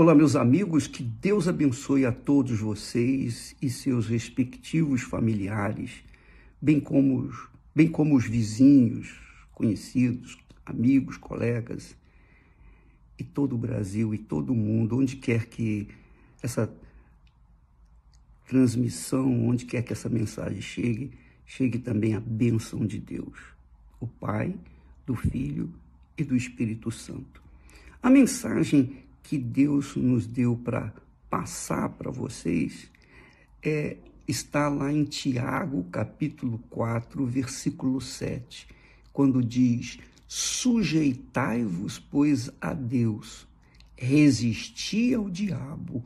Olá, meus amigos, que Deus abençoe a todos vocês e seus respectivos familiares, bem como, os, bem como os vizinhos, conhecidos, amigos, colegas, e todo o Brasil e todo o mundo, onde quer que essa transmissão, onde quer que essa mensagem chegue, chegue também a bênção de Deus, o Pai, do Filho e do Espírito Santo. A mensagem que Deus nos deu para passar para vocês é, está lá em Tiago, capítulo 4, versículo 7, quando diz: Sujeitai-vos, pois, a Deus, resisti ao diabo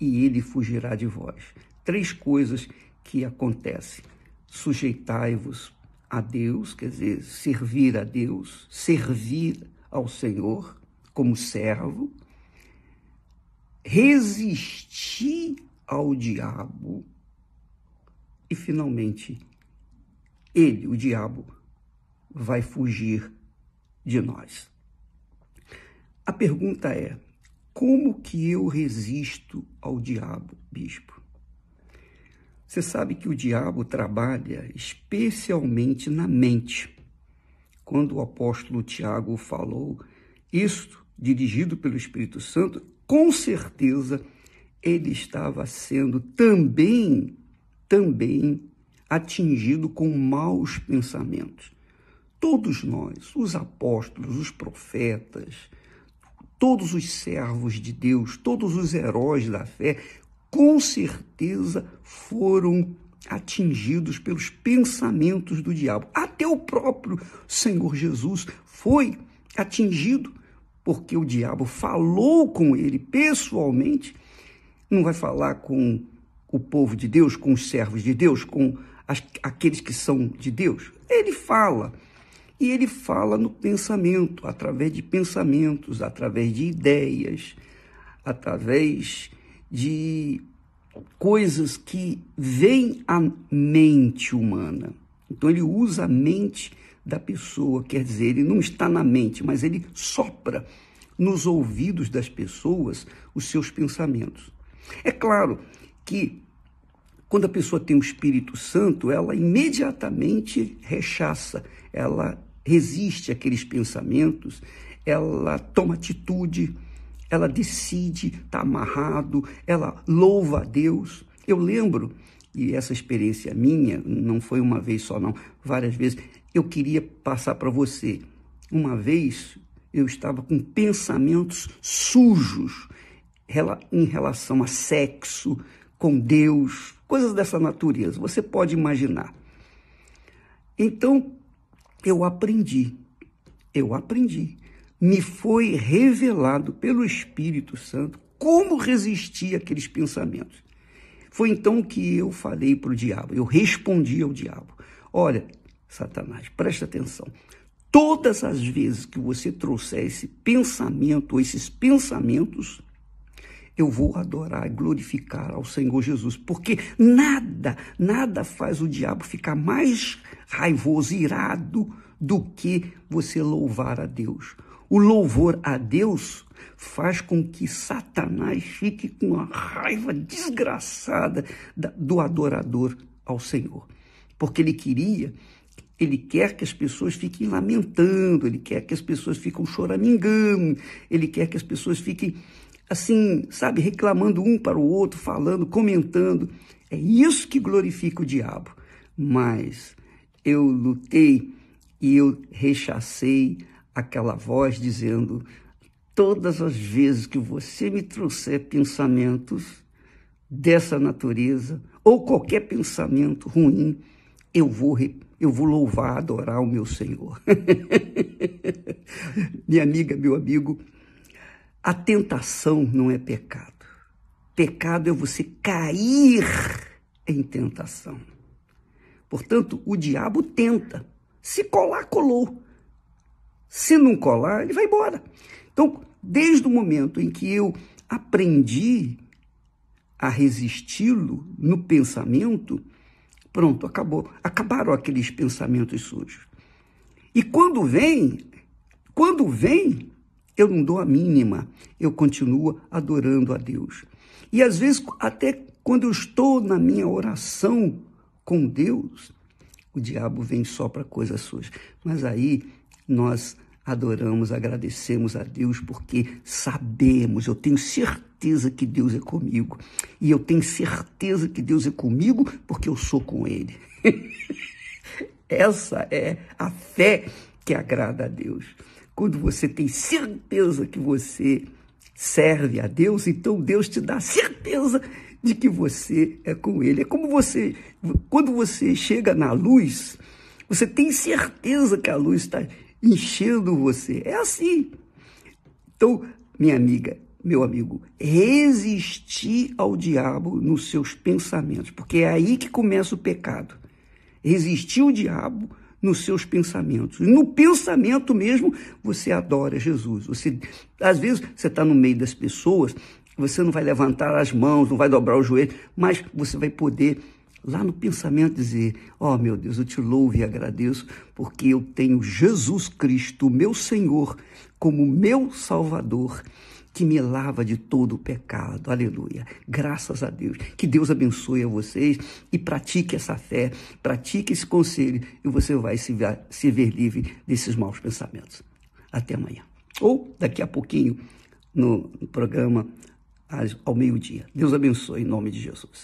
e ele fugirá de vós. Três coisas que acontecem: sujeitai-vos a Deus, quer dizer, servir a Deus, servir ao Senhor como servo, resistir ao diabo e finalmente ele, o diabo, vai fugir de nós. A pergunta é: como que eu resisto ao diabo, bispo? Você sabe que o diabo trabalha especialmente na mente. Quando o apóstolo Tiago falou isto, dirigido pelo Espírito Santo, com certeza ele estava sendo também, também atingido com maus pensamentos. Todos nós, os apóstolos, os profetas, todos os servos de Deus, todos os heróis da fé, com certeza foram atingidos pelos pensamentos do diabo. Até o próprio Senhor Jesus foi atingido porque o diabo falou com ele pessoalmente, não vai falar com o povo de Deus, com os servos de Deus, com as, aqueles que são de Deus. Ele fala. E ele fala no pensamento, através de pensamentos, através de ideias, através de coisas que vêm à mente humana. Então ele usa a mente da pessoa. Quer dizer, ele não está na mente, mas ele sopra nos ouvidos das pessoas os seus pensamentos. É claro que quando a pessoa tem o Espírito Santo, ela imediatamente rechaça, ela resiste àqueles pensamentos, ela toma atitude, ela decide, está amarrado, ela louva a Deus. Eu lembro, e essa experiência minha, não foi uma vez só, não, várias vezes, eu queria passar para você. Uma vez eu estava com pensamentos sujos em relação a sexo, com Deus, coisas dessa natureza, você pode imaginar. Então, eu aprendi, eu aprendi. Me foi revelado pelo Espírito Santo como resistir àqueles pensamentos. Foi então que eu falei para o diabo, eu respondi ao diabo: Olha, Satanás. Presta atenção. Todas as vezes que você trouxer esse pensamento, ou esses pensamentos, eu vou adorar e glorificar ao Senhor Jesus, porque nada, nada faz o diabo ficar mais raivoso, irado, do que você louvar a Deus. O louvor a Deus faz com que Satanás fique com uma raiva desgraçada do adorador ao Senhor, porque ele queria ele quer que as pessoas fiquem lamentando, ele quer que as pessoas fiquem choramingando, ele quer que as pessoas fiquem assim, sabe, reclamando um para o outro, falando, comentando. É isso que glorifica o diabo. Mas eu lutei e eu rechacei aquela voz dizendo: todas as vezes que você me trouxer pensamentos dessa natureza ou qualquer pensamento ruim, eu vou eu vou louvar, adorar o meu Senhor. Minha amiga, meu amigo, a tentação não é pecado. Pecado é você cair em tentação. Portanto, o diabo tenta. Se colar, colou. Se não colar, ele vai embora. Então, desde o momento em que eu aprendi a resisti-lo no pensamento, Pronto, acabou. Acabaram aqueles pensamentos sujos. E quando vem, quando vem, eu não dou a mínima, eu continuo adorando a Deus. E às vezes, até quando eu estou na minha oração com Deus, o diabo vem só para coisas sujas. Mas aí nós adoramos, agradecemos a Deus porque sabemos, eu tenho certeza que Deus é comigo. E eu tenho certeza que Deus é comigo porque eu sou com Ele. Essa é a fé que agrada a Deus. Quando você tem certeza que você serve a Deus, então Deus te dá certeza de que você é com Ele. É como você, quando você chega na luz, você tem certeza que a luz está enchendo você. É assim. Então, minha amiga, meu amigo, resistir ao diabo nos seus pensamentos, porque é aí que começa o pecado. Resistir ao diabo nos seus pensamentos. E no pensamento mesmo, você adora Jesus. Você, às vezes, você está no meio das pessoas, você não vai levantar as mãos, não vai dobrar o joelho, mas você vai poder lá no pensamento dizer: Ó oh, meu Deus, eu te louvo e agradeço, porque eu tenho Jesus Cristo, meu Senhor, como meu Salvador, que me lava de todo o pecado. Aleluia. Graças a Deus. Que Deus abençoe a vocês e pratique essa fé, pratique esse conselho e você vai se ver, se ver livre desses maus pensamentos. Até amanhã. Ou daqui a pouquinho no, no programa ao meio-dia. Deus abençoe em nome de Jesus.